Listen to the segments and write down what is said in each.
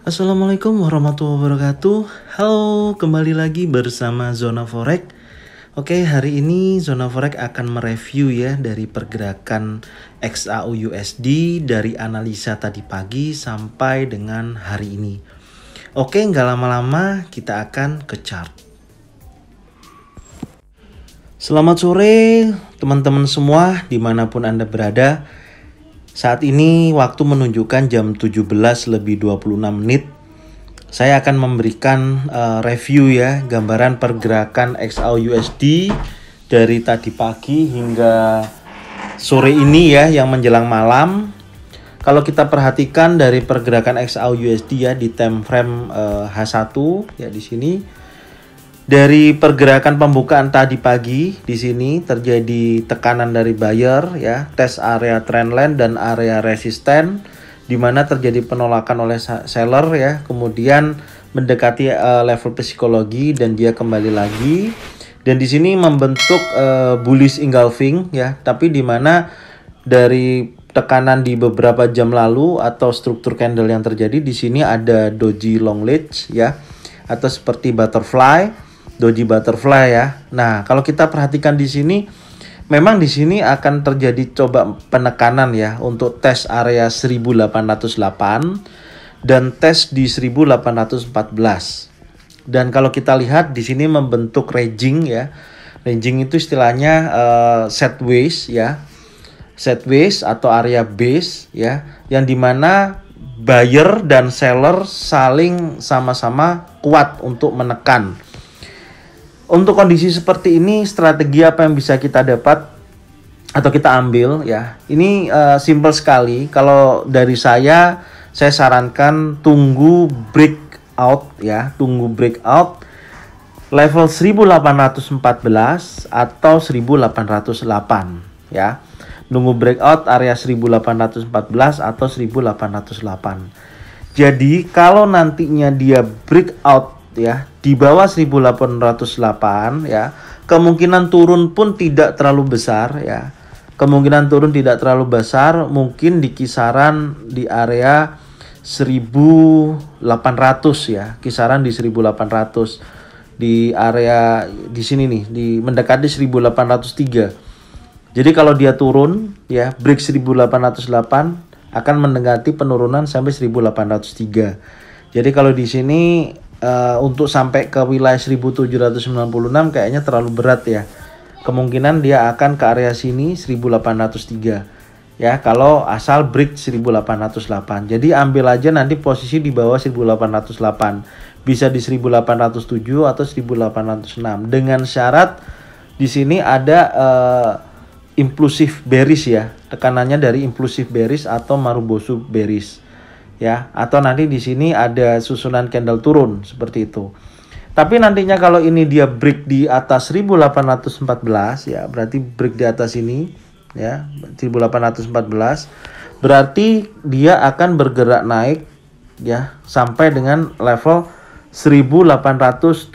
Assalamualaikum warahmatullahi wabarakatuh. Halo, kembali lagi bersama Zona Forex. Oke, hari ini Zona Forex akan mereview ya dari pergerakan XAU USD dari analisa tadi pagi sampai dengan hari ini. Oke, nggak lama-lama kita akan ke chart. Selamat sore teman-teman semua dimanapun Anda berada. Saat ini waktu menunjukkan jam 17 lebih 26 menit. Saya akan memberikan uh, review ya gambaran pergerakan USD dari tadi pagi hingga sore ini ya yang menjelang malam. Kalau kita perhatikan dari pergerakan XAUUSD ya di time frame uh, eh, H1 ya di sini dari pergerakan pembukaan tadi pagi di sini terjadi tekanan dari buyer ya tes area trendline dan area resisten di mana terjadi penolakan oleh seller ya kemudian mendekati uh, level psikologi dan dia kembali lagi dan di sini membentuk uh, bullish engulfing ya tapi di mana dari tekanan di beberapa jam lalu atau struktur candle yang terjadi di sini ada doji long ledge ya atau seperti butterfly doji butterfly ya. Nah, kalau kita perhatikan di sini memang di sini akan terjadi coba penekanan ya untuk tes area 1808 dan tes di 1814. Dan kalau kita lihat di sini membentuk ranging ya. Ranging itu istilahnya uh, set waist ya. Set waist atau area base ya yang dimana buyer dan seller saling sama-sama kuat untuk menekan untuk kondisi seperti ini, strategi apa yang bisa kita dapat atau kita ambil ya? Ini uh, eh, simple sekali. Kalau dari saya, saya sarankan tunggu breakout ya, tunggu breakout level 1814 atau 1808 ya. Nunggu breakout area 1814 atau 1808. Jadi kalau nantinya dia breakout ya di bawah 1808 ya kemungkinan turun pun tidak terlalu besar ya kemungkinan turun tidak terlalu besar mungkin di kisaran di area 1800 ya kisaran di 1800 di area di sini nih di mendekati 1803 jadi kalau dia turun ya break 1808 akan mendekati penurunan sampai 1803 jadi kalau di sini uh, untuk sampai ke wilayah 1796 kayaknya terlalu berat ya. Kemungkinan dia akan ke area sini 1803. Ya, kalau asal break 1808. Jadi ambil aja nanti posisi di bawah 1808. Bisa di 1807 atau 1806 dengan syarat di sini ada uh, eh, impulsif bearish ya, tekanannya dari impulsif bearish atau marubosu bearish ya atau nanti di sini ada susunan candle turun seperti itu. Tapi nantinya kalau ini dia break di atas 1814 ya berarti break di atas ini ya 1814 berarti dia akan bergerak naik ya sampai dengan level 1817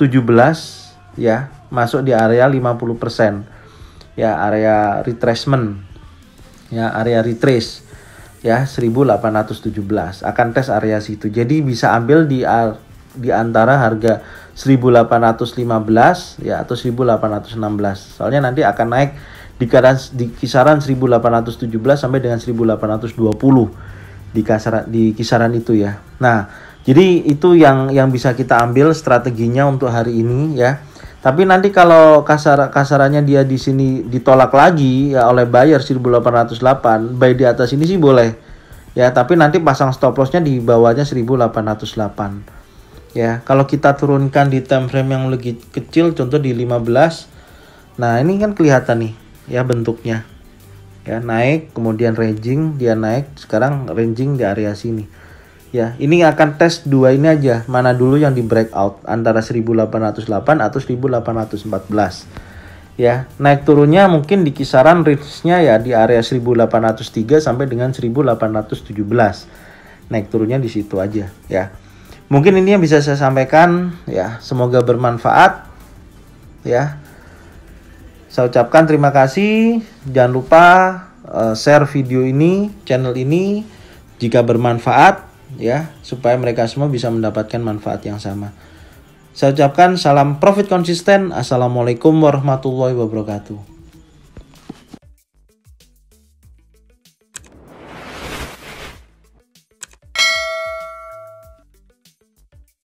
ya masuk di area 50% ya area retracement ya area retrace ya 1817 akan tes area situ. Jadi bisa ambil di di antara harga 1815 ya atau 1816. Soalnya nanti akan naik di kisaran di kisaran 1817 sampai dengan 1820 di kisaran di kisaran itu ya. Nah, jadi itu yang yang bisa kita ambil strateginya untuk hari ini ya. Tapi nanti kalau kasar kasarannya dia di sini ditolak lagi ya oleh buyer 1808, buy di atas ini sih boleh. Ya, tapi nanti pasang stop lossnya di bawahnya 1808. Ya, kalau kita turunkan di time frame yang lebih kecil contoh di 15. Nah, ini kan kelihatan nih ya bentuknya. Ya, naik kemudian ranging, dia naik, sekarang ranging di area sini. Ya, ini akan tes dua ini aja, mana dulu yang di breakout antara 1808 atau 1814. Ya, naik turunnya mungkin di kisaran range-nya ya di area 1803 sampai dengan 1817. Naik turunnya di situ aja ya. Mungkin ini yang bisa saya sampaikan ya, semoga bermanfaat ya. Saya ucapkan terima kasih. Jangan lupa eh, share video ini, channel ini jika bermanfaat ya supaya mereka semua bisa mendapatkan manfaat yang sama. Saya ucapkan salam profit konsisten. Assalamualaikum warahmatullahi wabarakatuh.